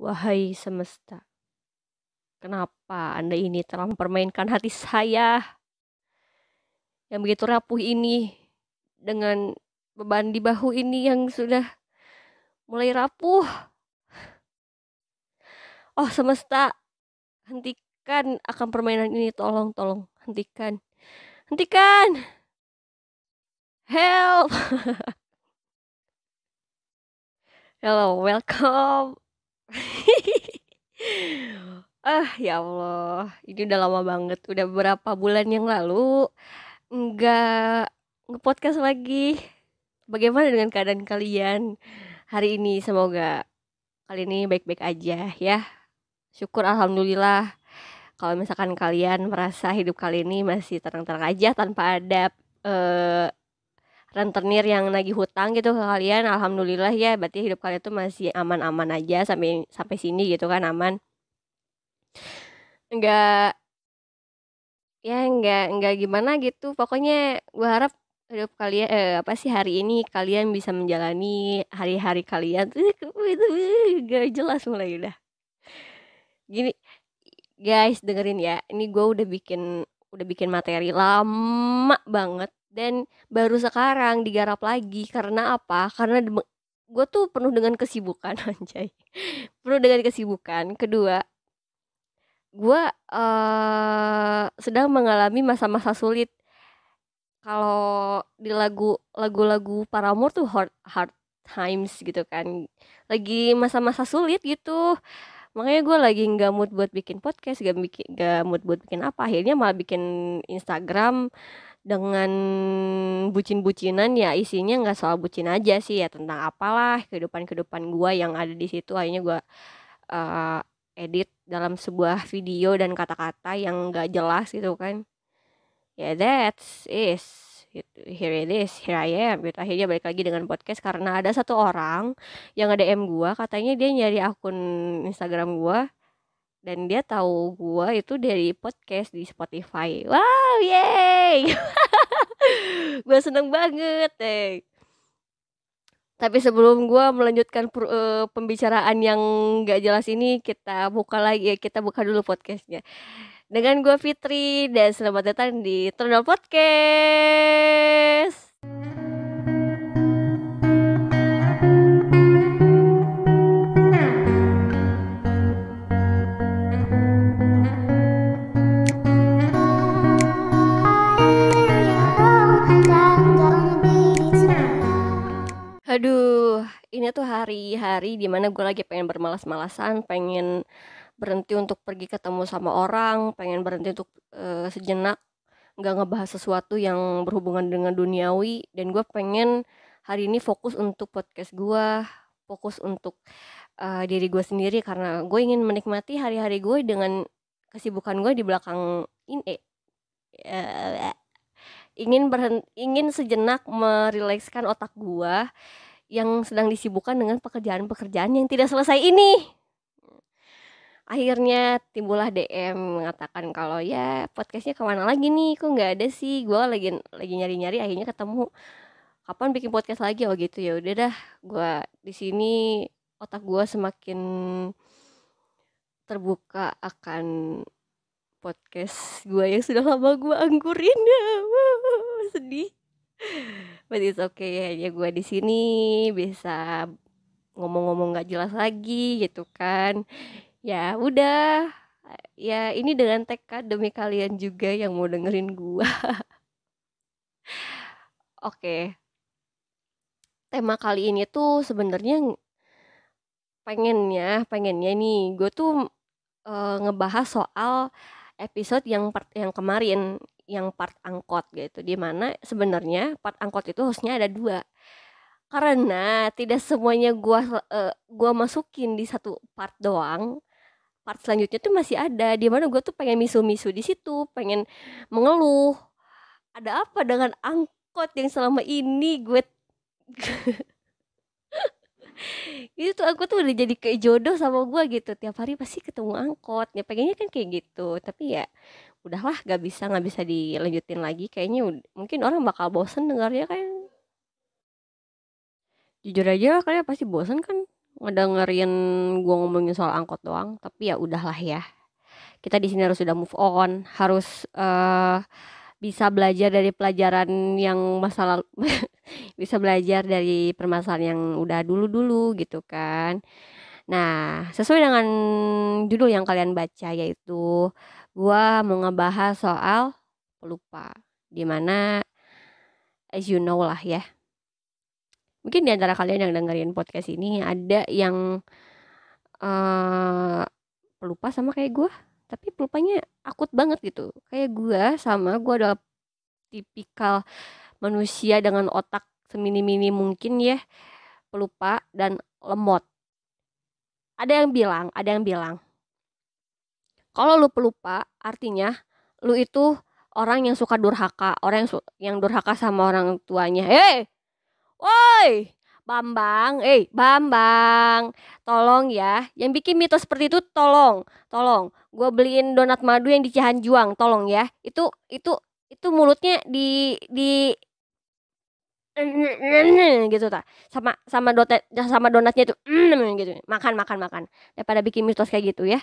Wahai semesta, kenapa Anda ini telah mempermainkan hati saya yang begitu rapuh ini dengan beban di bahu ini yang sudah mulai rapuh. Oh semesta, hentikan akan permainan ini tolong tolong hentikan. Hentikan. Help. Hello, welcome. ah ya Allah, ini udah lama banget, udah berapa bulan yang lalu nggak ngepodcast lagi. Bagaimana dengan keadaan kalian hari ini? Semoga kali ini baik-baik aja ya. Syukur alhamdulillah. Kalau misalkan kalian merasa hidup kali ini masih terang-terang aja tanpa ada uh, eh, rentenir yang nagih hutang gitu ke kalian alhamdulillah ya berarti hidup kalian tuh masih aman-aman aja sampai sampai sini gitu kan aman Enggak, ya enggak, enggak gimana gitu pokoknya gue harap hidup kalian eh, apa sih hari ini kalian bisa menjalani hari-hari kalian itu gak jelas mulai udah gini guys dengerin ya ini gue udah bikin udah bikin materi lama banget dan baru sekarang digarap lagi karena apa karena gue tuh penuh dengan kesibukan anjay penuh dengan kesibukan kedua gue uh, sedang mengalami masa-masa sulit kalau di lagu lagu-lagu para Paramore tuh hard hard times gitu kan lagi masa-masa sulit gitu makanya gue lagi nggak mood buat bikin podcast gak bikin gak mood buat bikin apa akhirnya malah bikin Instagram dengan bucin-bucinan ya isinya nggak soal bucin aja sih ya tentang apalah kehidupan-kehidupan gue yang ada di situ akhirnya gue uh, edit dalam sebuah video dan kata-kata yang nggak jelas gitu kan ya yeah, that's is gitu. here it is here I am gitu akhirnya balik lagi dengan podcast karena ada satu orang yang ada DM gue katanya dia nyari akun Instagram gue dan dia tahu gue itu dari podcast di Spotify wow yay gue seneng banget eh. tapi sebelum gue melanjutkan per, uh, eh, pembicaraan yang gak jelas ini kita buka lagi ya kita buka dulu podcastnya dengan gue Fitri dan selamat datang di Turnal Podcast. Aduh, ini tuh hari-hari dimana gue lagi pengen bermalas-malasan, pengen berhenti untuk pergi ketemu sama orang, pengen berhenti untuk uh, sejenak nggak ngebahas sesuatu yang berhubungan dengan duniawi dan gue pengen hari ini fokus untuk podcast gue, fokus untuk uh, diri gue sendiri karena gue ingin menikmati hari-hari gue dengan kesibukan gue di belakang ini. Uh, ingin berhen ingin sejenak merilekskan otak gua yang sedang disibukkan dengan pekerjaan-pekerjaan yang tidak selesai ini. Akhirnya timbullah DM mengatakan kalau ya podcastnya kemana lagi nih, kok nggak ada sih, gue lagi lagi nyari-nyari, akhirnya ketemu kapan bikin podcast lagi oh gitu ya udah dah, gue di sini otak gue semakin terbuka akan podcast gue yang sudah lama gue anggurin ya. sedih but it's okay ya gue di sini bisa ngomong-ngomong gak jelas lagi gitu kan ya udah ya ini dengan tekad demi kalian juga yang mau dengerin gue oke okay. tema kali ini tuh sebenarnya pengennya pengennya nih gue tuh uh, ngebahas soal episode yang part yang kemarin yang part angkot gitu di mana sebenarnya part angkot itu hostnya ada dua karena tidak semuanya gua uh, gua masukin di satu part doang part selanjutnya tuh masih ada di mana gua tuh pengen misu-misu di situ pengen mengeluh ada apa dengan angkot yang selama ini gue itu tuh aku tuh udah jadi kayak jodoh sama gue gitu tiap hari pasti ketemu angkot ya pengennya kan kayak gitu tapi ya udahlah gak bisa nggak bisa dilanjutin lagi kayaknya mungkin orang bakal bosen dengarnya kan jujur aja kalian pasti bosen kan ngedengerin gue ngomongin soal angkot doang tapi ya udahlah ya kita di sini harus sudah move on harus uh, bisa belajar dari pelajaran yang masa lalu bisa belajar dari permasalahan yang udah dulu-dulu gitu kan. Nah, sesuai dengan judul yang kalian baca yaitu gua mau ngebahas soal pelupa. Dimana as you know lah ya. Mungkin di antara kalian yang dengerin podcast ini ada yang uh, pelupa sama kayak gua, tapi pelupanya akut banget gitu kayak gua sama gua adalah tipikal manusia dengan otak semini-mini mungkin ya, pelupa dan lemot. Ada yang bilang, ada yang bilang, kalau lu pelupa artinya lu itu orang yang suka durhaka, orang yang, yang durhaka sama orang tuanya. Hei, woi, Bambang, eh hey, Bambang, tolong ya, yang bikin mitos seperti itu tolong, tolong, gue beliin donat madu yang di Cihanjuang, tolong ya, itu itu itu mulutnya di di gitu ta sama sama dotet ya, sama donatnya itu gitu makan makan makan daripada bikin mitos kayak gitu ya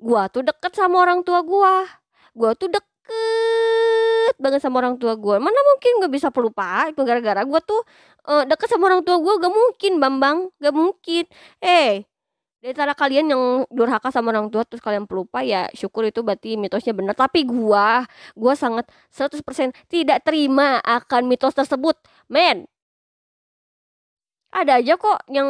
gua tuh deket sama orang tua gua gua tuh deket banget sama orang tua gua mana mungkin gak bisa pelupa itu gara-gara gua tuh uh, deket sama orang tua gua gak mungkin bambang gak mungkin eh hey, dari antara kalian yang durhaka sama orang tua terus kalian pelupa ya syukur itu berarti mitosnya benar tapi gua gua sangat 100% tidak terima akan mitos tersebut men ada aja kok yang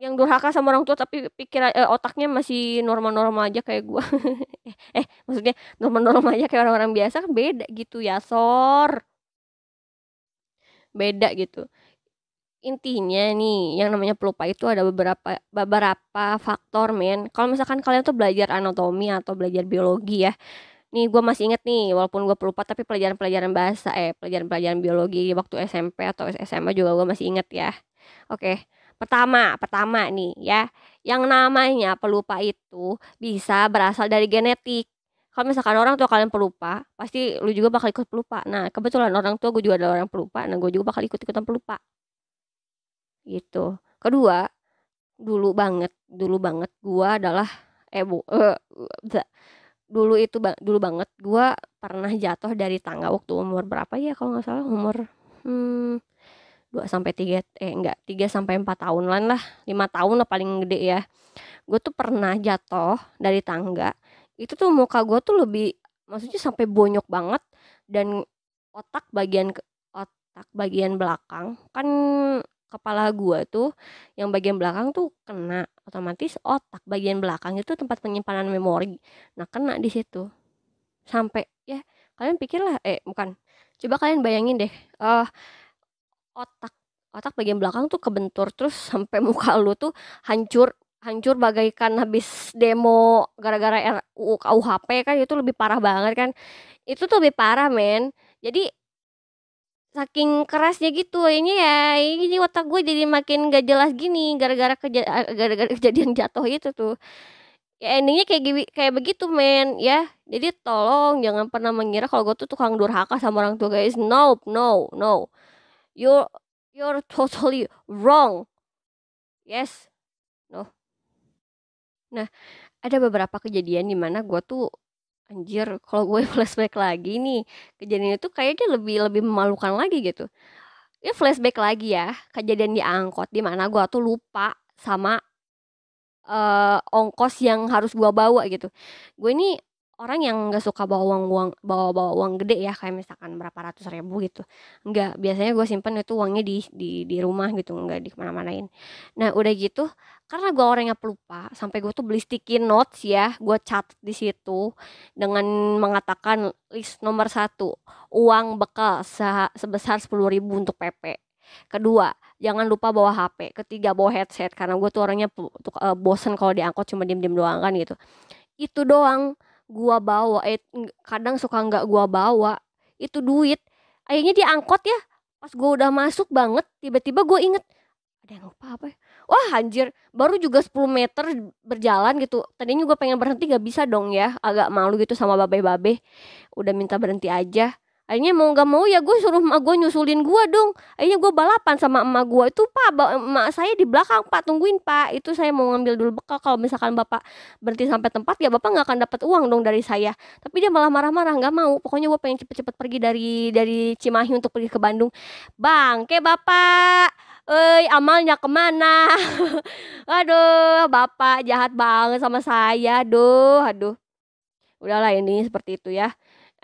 yang durhaka sama orang tua tapi pikiran eh, otaknya masih normal-normal aja kayak gua eh, eh maksudnya normal-normal aja kayak orang-orang biasa kan beda gitu ya sor beda gitu intinya nih yang namanya pelupa itu ada beberapa beberapa faktor men kalau misalkan kalian tuh belajar anatomi atau belajar biologi ya nih gue masih inget nih walaupun gue pelupa tapi pelajaran-pelajaran bahasa eh pelajaran-pelajaran biologi waktu SMP atau SMA juga gue masih inget ya oke pertama pertama nih ya yang namanya pelupa itu bisa berasal dari genetik kalau misalkan orang tua kalian pelupa pasti lu juga bakal ikut pelupa nah kebetulan orang tua gue juga ada orang pelupa nah gue juga bakal ikut ikutan pelupa gitu kedua dulu banget dulu banget gua adalah eh bu uh, uh, dulu itu dulu banget gua pernah jatuh dari tangga waktu umur berapa ya kalau nggak salah umur hmm, 2 sampai 3 eh enggak 3 sampai 4 tahun lah 5 tahun lah paling gede ya gue tuh pernah jatuh dari tangga itu tuh muka gue tuh lebih maksudnya sampai bonyok banget dan otak bagian otak bagian belakang kan kepala gua tuh yang bagian belakang tuh kena otomatis otak bagian belakang itu tempat penyimpanan memori nah kena di situ sampai ya kalian pikirlah eh bukan coba kalian bayangin deh uh, otak otak bagian belakang tuh kebentur terus sampai muka lu tuh hancur hancur bagaikan habis demo gara-gara RUU KUHP kan itu lebih parah banget kan itu tuh lebih parah men jadi saking kerasnya gitu ini ya ini otak gue jadi makin gak jelas gini gara-gara keja gara-gara kejadian jatuh itu tuh ya endingnya kayak gini kayak begitu men ya jadi tolong jangan pernah mengira kalau gue tuh tukang durhaka sama orang tua guys no no no you you're totally wrong yes no nah ada beberapa kejadian di mana gue tuh Anjir, kalau gue flashback lagi nih, kejadian itu kayaknya lebih lebih memalukan lagi gitu. Ya flashback lagi ya, kejadian di angkot di mana gue tuh lupa sama uh, ongkos yang harus gue bawa gitu. Gue ini orang yang nggak suka bawa uang uang bawa bawa uang gede ya kayak misalkan berapa ratus ribu gitu nggak biasanya gue simpen itu uangnya di di di rumah gitu nggak di kemana-manain nah udah gitu karena gue orangnya pelupa sampai gue tuh beli sticky notes ya gue cat di situ dengan mengatakan list nomor satu uang bekal sebesar sepuluh ribu untuk PP kedua jangan lupa bawa HP ketiga bawa headset karena gue tuh orangnya uh, bosen kalau diangkot cuma diem diem doang kan gitu itu doang gue bawa eh, kadang suka nggak gue bawa itu duit akhirnya diangkot ya pas gue udah masuk banget tiba-tiba gue inget ada yang lupa apa ya wah anjir baru juga 10 meter berjalan gitu tadinya juga pengen berhenti gak bisa dong ya agak malu gitu sama babe-babe udah minta berhenti aja akhirnya mau gak mau ya gue suruh emak gue nyusulin gue dong akhirnya gue balapan sama emak gue itu pak emak saya di belakang pak tungguin pak itu saya mau ngambil dulu bekal kalau misalkan bapak berhenti sampai tempat ya bapak nggak akan dapat uang dong dari saya tapi dia malah marah-marah nggak mau pokoknya gue pengen cepet-cepet pergi dari dari Cimahi untuk pergi ke Bandung bang ke bapak Eh amalnya kemana? aduh bapak jahat banget sama saya, aduh, aduh. Udahlah ini seperti itu ya.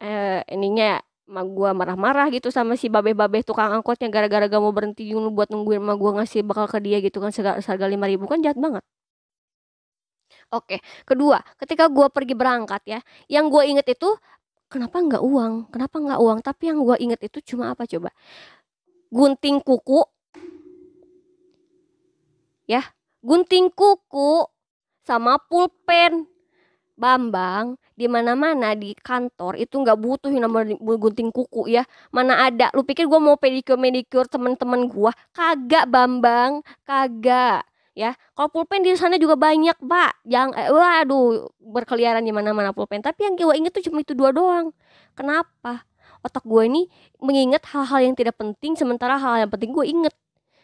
Eh, ininya emak gua marah-marah gitu sama si babe-babe tukang angkotnya gara-gara gak mau berhenti dulu buat nungguin emak gua ngasih bakal ke dia gitu kan seharga lima ribu kan jahat banget. Oke, kedua, ketika gua pergi berangkat ya, yang gua inget itu kenapa nggak uang, kenapa nggak uang? Tapi yang gua inget itu cuma apa coba? Gunting kuku ya gunting kuku sama pulpen Bambang di mana-mana di kantor itu nggak butuh yang namanya gunting kuku ya mana ada lu pikir gue mau pedikur pedikur temen-temen gue kagak Bambang kagak ya kalau pulpen di sana juga banyak pak yang eh, waduh berkeliaran di mana-mana pulpen tapi yang gue inget tuh cuma itu dua doang kenapa otak gue ini mengingat hal-hal yang tidak penting sementara hal, -hal yang penting gue inget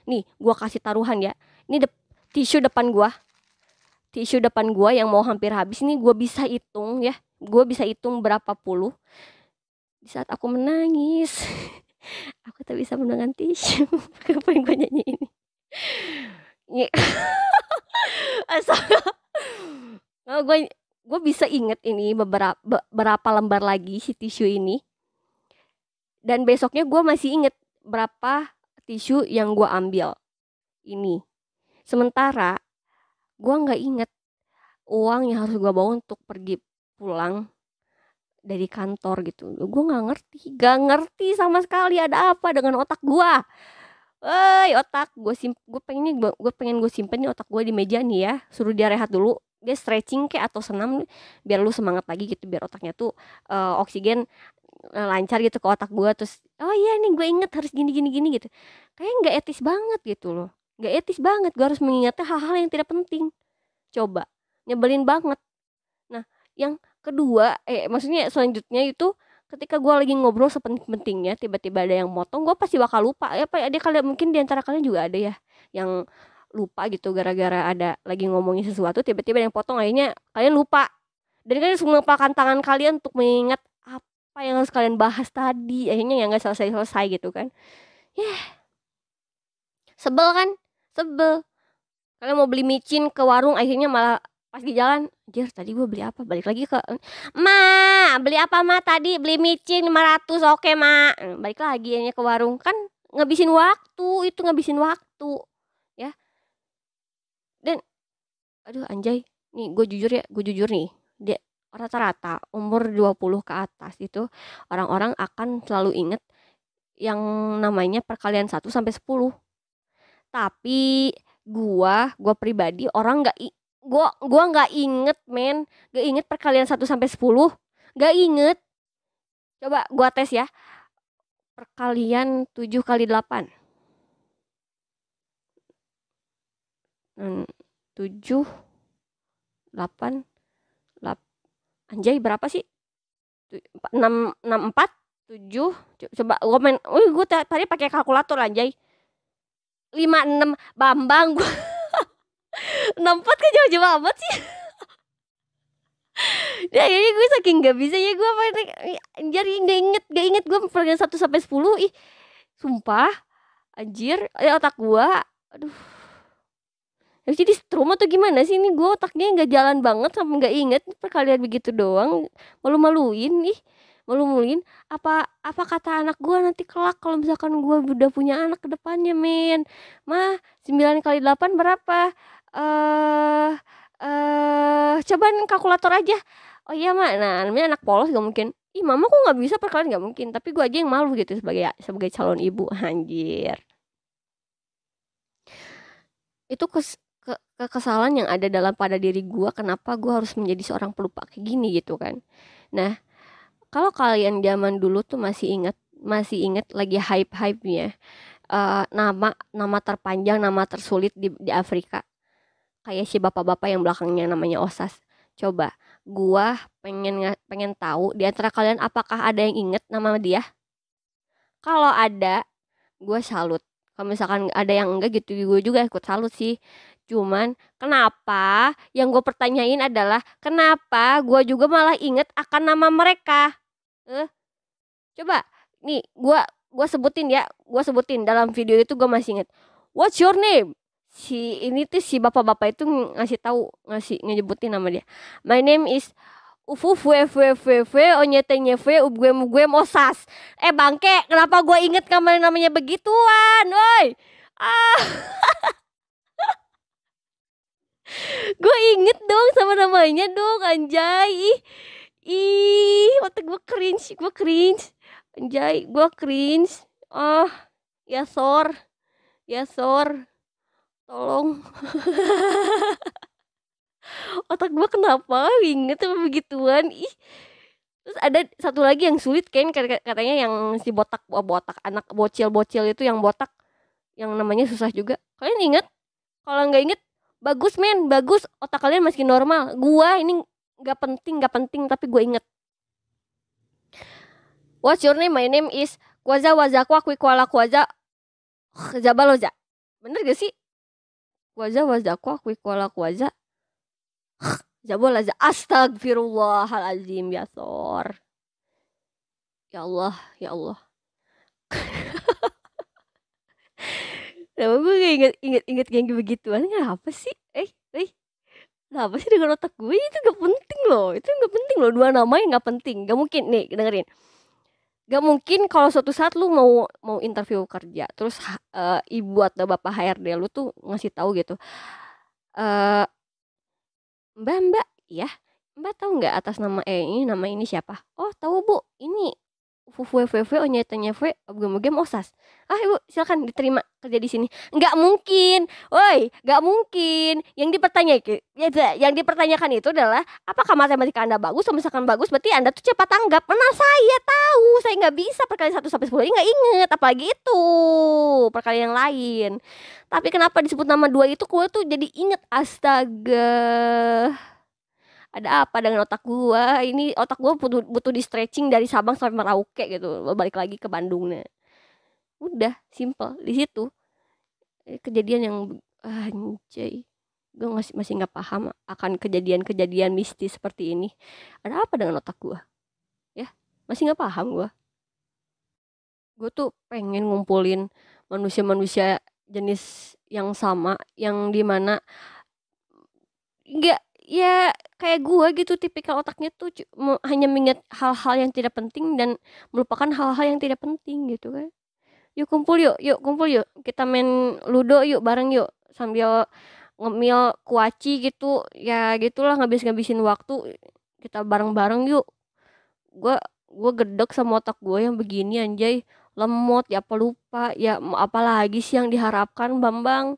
nih gue kasih taruhan ya ini de tisu depan gue tisu depan gue yang mau hampir habis ini gue bisa hitung ya gue bisa hitung berapa puluh di saat aku menangis aku tak bisa menangan tisu apa yang gue nyanyi ini Nah, gue gue bisa inget ini beberapa berapa lembar lagi si tisu ini dan besoknya gue masih inget berapa tisu yang gue ambil ini. Sementara gue nggak inget uang yang harus gue bawa untuk pergi pulang dari kantor gitu. Gue nggak ngerti, gak ngerti sama sekali ada apa dengan otak gue. Woi otak gue simp, gue pengen gue pengen gue simpen nih otak gue di meja nih ya. Suruh dia rehat dulu dia stretching kayak atau senam biar lu semangat lagi gitu biar otaknya tuh uh, oksigen eh, lancar gitu ke otak gue terus oh iya nih gue inget harus gini gini gini gitu kayak nggak etis banget gitu loh nggak etis banget gue harus mengingatnya hal-hal yang tidak penting coba nyebelin banget nah yang kedua eh maksudnya selanjutnya itu ketika gue lagi ngobrol sepenting-pentingnya tiba-tiba ada yang motong gue pasti bakal lupa ya apa ada ya, kalian mungkin diantara kalian juga ada ya yang lupa gitu gara-gara ada lagi ngomongin sesuatu tiba-tiba yang potong akhirnya kalian lupa dan kalian harus pakan tangan kalian untuk mengingat apa yang harus kalian bahas tadi akhirnya yang nggak selesai-selesai gitu kan ya yeah. sebel kan sebel kalian mau beli micin ke warung akhirnya malah pas di jalan Jir tadi gue beli apa balik lagi ke ma beli apa ma tadi beli micin 500 oke ma balik lagi akhirnya ke warung kan ngabisin waktu itu ngabisin waktu aduh anjay nih gue jujur ya gue jujur nih dia rata-rata umur 20 ke atas itu orang-orang akan selalu inget yang namanya perkalian 1 sampai 10 tapi gua gua pribadi orang nggak gua gua nggak inget men gak inget perkalian 1 sampai 10 gak inget coba gua tes ya perkalian 7 kali 8 hmm, tujuh delapan 8 anjay berapa sih enam enam empat tujuh coba komen wih gue tadi pakai kalkulator anjay lima enam Bambang gue empat kan jauh-jauh amat sih Ya akhirnya ya, gue saking gak bisa ya gue apa jadi ya, gak inget gak inget gue pergi satu sampai sepuluh ih sumpah anjir eh, otak gue aduh Terus jadi trauma atau gimana sih ini gue otaknya nggak jalan banget sampai nggak inget perkalian begitu doang malu-maluin ih malu-maluin apa apa kata anak gue nanti kelak kalau misalkan gue udah punya anak ke depannya men mah sembilan kali delapan berapa eh uh, eh uh, cobaan kalkulator aja oh iya mak nah namanya anak polos gak mungkin ih mama kok nggak bisa perkalian nggak mungkin tapi gue aja yang malu gitu sebagai sebagai calon ibu anjir itu kes ke kekesalan yang ada dalam pada diri gue kenapa gue harus menjadi seorang pelupa kayak gini gitu kan nah kalau kalian zaman dulu tuh masih ingat masih ingat lagi hype hype nya uh, eh, nama nama terpanjang nama tersulit di, di Afrika kayak si bapak-bapak yang belakangnya namanya Osas coba gua pengen pengen tahu di antara kalian apakah ada yang inget nama dia kalau ada gue salut kalau misalkan ada yang enggak gitu gue juga ikut salut sih cuman kenapa yang gue pertanyain adalah kenapa gue juga malah inget akan nama mereka eh coba nih gue gue sebutin ya gue sebutin dalam video itu gue masih inget what's your name si ini tuh si bapak-bapak itu ngasih tahu ngasih nyebutin nama dia my name is ufufwe fwe fwe fwe nye fwe ubgue mugwe mosas eh bangke kenapa gue inget kamar namanya begituan woi ah gue inget dong sama namanya dong anjay ih waktu gue cringe gue cringe anjay gue cringe ah oh, ya sor ya sor tolong otak gue kenapa inget sama begituan ih terus ada satu lagi yang sulit kan katanya yang si botak botak anak bocil bocil itu yang botak yang namanya susah juga kalian inget kalau nggak inget bagus men bagus otak kalian masih normal gua ini nggak penting nggak penting tapi gue inget what's your name my name is kuaza Kwaza Wazakwa Kwikwala Kwaza Jabaloza bener gak sih Kwaza kui kuala kuaza Gak ya boleh aja. Astagfirullahaladzim ya sor. Ya Allah, ya Allah. Kenapa gue gak inget, inget, inget yang begituan? apa sih? Eh, eh. apa sih dengan otak gue itu gak penting loh. Itu gak penting loh. Dua nama yang gak penting. Gak mungkin. Nih, dengerin. Gak mungkin kalau suatu saat lu mau mau interview kerja. Terus uh, ibu atau bapak HRD lu tuh ngasih tahu gitu. Eh, Mbak, Mbak, ya. Mbak tahu nggak atas nama eh ini nama ini siapa? Oh, tahu Bu. Ini Fufue onya oh, tanya Fue Oge oh, mau Osas ah ibu silakan diterima kerja di sini nggak mungkin woi nggak mungkin yang dipertanyakan yang dipertanyakan itu adalah apakah matematika anda bagus atau misalkan bagus berarti anda tuh cepat tanggap pernah saya tahu saya nggak bisa perkali satu sampai sepuluh ini nggak inget apalagi itu perkali yang lain tapi kenapa disebut nama dua itu gue tuh jadi inget astaga ada apa dengan otak gua ini otak gua butuh butuh di stretching dari Sabang sampai Merauke gitu balik lagi ke Bandungnya udah simple di situ eh, kejadian yang anjay gue masih masih nggak paham akan kejadian-kejadian mistis seperti ini ada apa dengan otak gue ya masih nggak paham gue gue tuh pengen ngumpulin manusia-manusia jenis yang sama yang dimana nggak ya kayak gue gitu tipikal otaknya tuh hanya mengingat hal-hal yang tidak penting dan melupakan hal-hal yang tidak penting gitu kan yuk kumpul yuk yuk kumpul yuk kita main ludo yuk bareng yuk sambil ngemil kuaci gitu ya gitulah ngabis-ngabisin waktu kita bareng-bareng yuk gue gue gedek sama otak gue yang begini anjay lemot ya pelupa ya apalagi sih yang diharapkan Bambang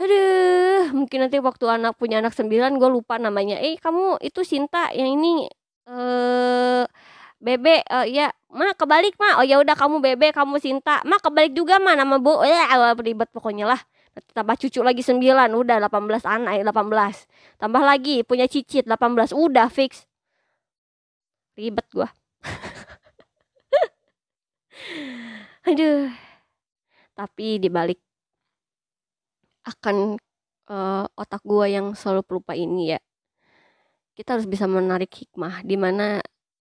aduh mungkin nanti waktu anak punya anak sembilan gue lupa namanya eh kamu itu Sinta yang ini eh Bebe, oh iya, ma kebalik ma, oh ya udah kamu Bebe, kamu Sinta, ma kebalik juga ma nama bu, ya eh, ribet pokoknya lah. Tambah cucu lagi sembilan, udah delapan 18 anak, belas Tambah lagi punya cicit delapan belas udah fix Ribet gue Aduh Tapi dibalik akan uh, otak gue yang selalu pelupa ini ya kita harus bisa menarik hikmah di mana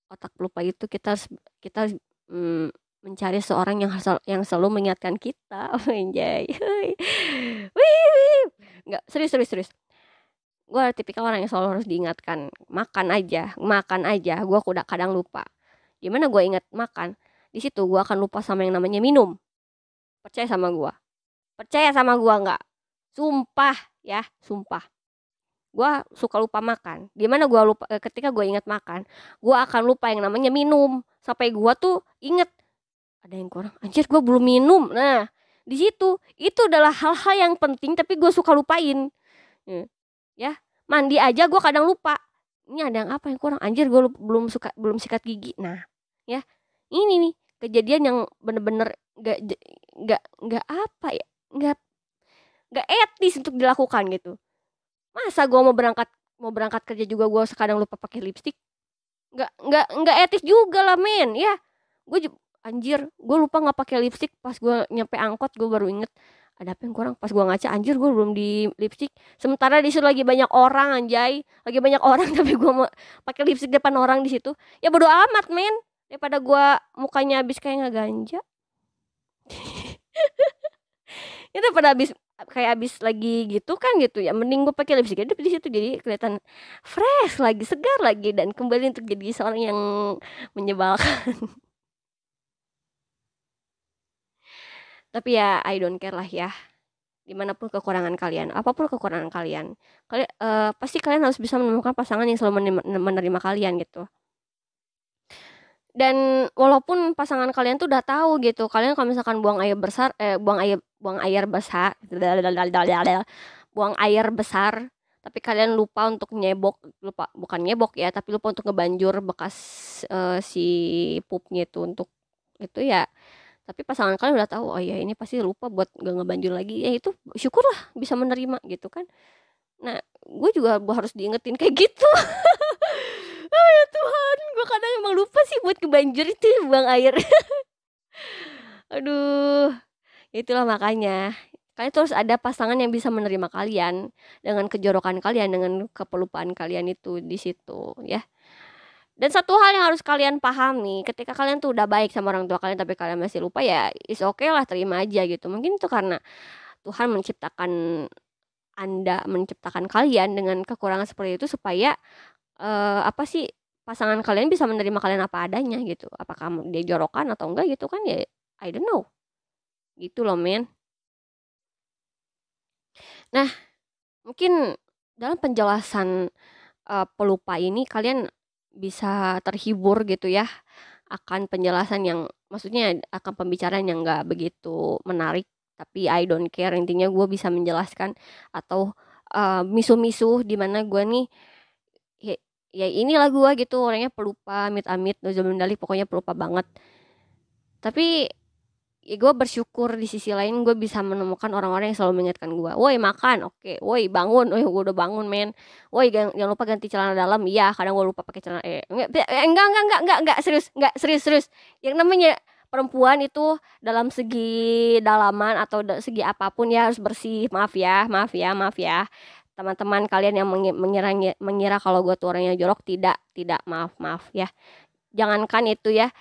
otak pelupa itu kita harus kita harus, mm, mencari seorang yang sel, yang selalu mengingatkan kita anjay nggak serius serius serius gue tipikal orang yang selalu harus diingatkan makan aja makan aja gue kuda kadang lupa gimana gue ingat makan di situ gue akan lupa sama yang namanya minum percaya sama gue percaya sama gue nggak Sumpah ya, sumpah. gue suka lupa makan. Gimana gue lupa eh, ketika gue ingat makan, gue akan lupa yang namanya minum sampai gue tuh inget ada yang kurang. Anjir gue belum minum. Nah, di situ itu adalah hal-hal yang penting tapi gue suka lupain. Iya, ya, mandi aja gue kadang lupa. Ini ada yang apa yang kurang? Anjir gue belum suka belum sikat gigi. Nah, ya. Ini nih kejadian yang bener-bener gak gak gak apa ya nggak nggak etis untuk dilakukan gitu masa gue mau berangkat mau berangkat kerja juga gue sekadang lupa pakai lipstick nggak nggak nggak etis juga lah men ya gue anjir gue lupa nggak pakai lipstick pas gue nyampe angkot gue baru inget ada apa yang kurang pas gue ngaca anjir gue belum di lipstick sementara di situ lagi banyak orang anjay lagi banyak orang tapi gue mau pakai lipstick depan orang di situ ya bodo amat men daripada gue mukanya habis kayak nggak ganja itu pada habis kayak abis lagi gitu kan gitu ya mending gue pakai lipstick hidup di situ jadi kelihatan fresh lagi segar lagi dan kembali untuk jadi seorang yang menyebalkan tapi ya I don't care lah ya dimanapun kekurangan kalian apapun kekurangan kalian kalian uh, eh, pasti kalian harus bisa menemukan pasangan yang selalu menerima, menerima kalian gitu dan walaupun pasangan kalian tuh udah tahu gitu kalian kalau misalkan buang air besar eh, buang air buang air besar buang air besar tapi kalian lupa untuk nyebok lupa bukan nyebok ya tapi lupa untuk ngebanjur bekas uh, si pupnya itu untuk itu ya tapi pasangan kalian udah tahu oh ya ini pasti lupa buat gak ngebanjur lagi ya itu syukurlah bisa menerima gitu kan nah gue juga harus diingetin kayak gitu oh ya Tuhan gue kadang emang lupa sih buat ke banjir itu buang air aduh itulah makanya kalian terus ada pasangan yang bisa menerima kalian dengan kejorokan kalian dengan kepelupaan kalian itu di situ ya dan satu hal yang harus kalian pahami ketika kalian tuh udah baik sama orang tua kalian tapi kalian masih lupa ya is oke okay lah terima aja gitu mungkin itu karena Tuhan menciptakan anda menciptakan kalian dengan kekurangan seperti itu supaya uh, apa sih pasangan kalian bisa menerima kalian apa adanya gitu apakah dia jorokan atau enggak gitu kan ya I don't know gitu loh men nah mungkin dalam penjelasan uh, pelupa ini kalian bisa terhibur gitu ya akan penjelasan yang maksudnya akan pembicaraan yang enggak begitu menarik tapi I don't care intinya gue bisa menjelaskan atau uh, misu-misu mana gue nih ya ini inilah gue gitu orangnya pelupa amit-amit Nuzul pokoknya pelupa banget tapi ya gue bersyukur di sisi lain gue bisa menemukan orang-orang yang selalu mengingatkan gue woi makan oke okay. woi bangun woi gue udah bangun men woi jangan, jangan lupa ganti celana dalam iya kadang gue lupa pakai celana eh enggak, eh, eh, enggak enggak enggak enggak enggak serius enggak serius serius yang namanya perempuan itu dalam segi dalaman atau segi apapun ya harus bersih maaf ya maaf ya maaf ya teman-teman kalian yang mengira mengira kalau gue tuh orangnya jorok tidak tidak maaf maaf ya jangankan itu ya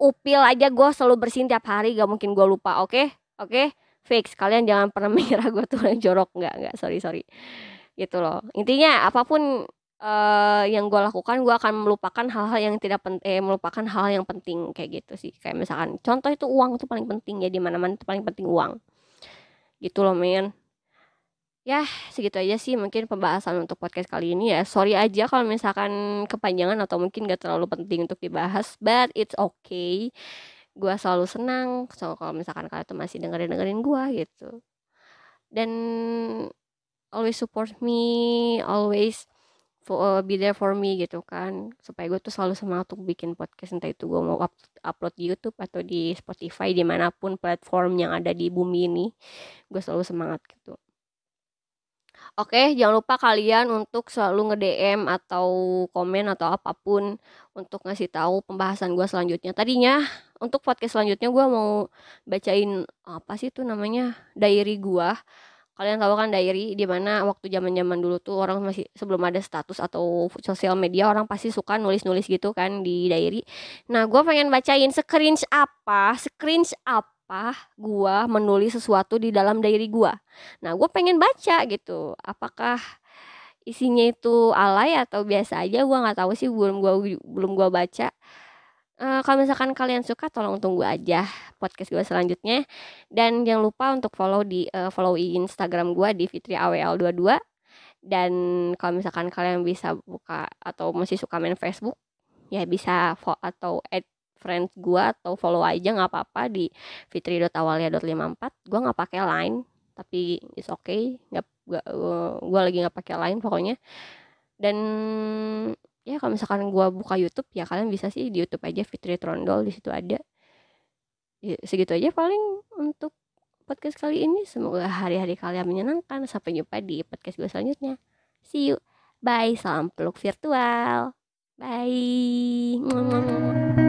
upil aja gue selalu bersin tiap hari gak mungkin gue lupa oke okay? oke okay? fix kalian jangan pernah mengira gue tuh orang jorok nggak nggak sorry sorry gitu loh intinya apapun uh, yang gue lakukan gue akan melupakan hal-hal yang tidak penting eh, melupakan hal yang penting kayak gitu sih kayak misalkan contoh itu uang itu paling penting ya di mana-mana itu paling penting uang gitu loh men ya segitu aja sih mungkin pembahasan untuk podcast kali ini ya sorry aja kalau misalkan kepanjangan atau mungkin gak terlalu penting untuk dibahas but it's okay gue selalu senang so kalau misalkan kalian tuh masih dengerin dengerin gue gitu dan always support me always for, uh, eh, be there for me gitu kan supaya gue tuh selalu semangat untuk bikin podcast entah itu gue mau up upload di YouTube atau di Spotify dimanapun platform yang ada di bumi ini gue selalu semangat gitu Oke, jangan lupa kalian untuk selalu nge-DM atau komen atau apapun untuk ngasih tahu pembahasan gue selanjutnya. Tadinya untuk podcast selanjutnya gue mau bacain apa sih itu namanya diary gue. Kalian tahu kan diary di mana waktu zaman-zaman dulu tuh orang masih sebelum ada status atau sosial media orang pasti suka nulis-nulis gitu kan di diary. Nah, gue pengen bacain screenshot apa, screenshot apa apa gua menulis sesuatu di dalam diary gua. Nah, gua pengen baca gitu. Apakah isinya itu alay atau biasa aja gua nggak tahu sih belum gua belum gua baca. E, kalau misalkan kalian suka tolong tunggu aja podcast gue selanjutnya dan jangan lupa untuk follow di uh, follow Instagram gue di Fitri awl 22 dan kalau misalkan kalian bisa buka atau masih suka main Facebook ya bisa follow atau add friends gue atau follow aja nggak apa-apa di fitri lima empat gue nggak pakai line tapi is okay nggak eh, gue lagi nggak pakai line pokoknya dan ya kalau misalkan gue buka YouTube ya kalian bisa sih di YouTube aja Fitri Trondol di situ ada ya, segitu aja paling untuk podcast kali ini semoga hari-hari kalian menyenangkan sampai jumpa di podcast gue selanjutnya see you bye salam peluk virtual bye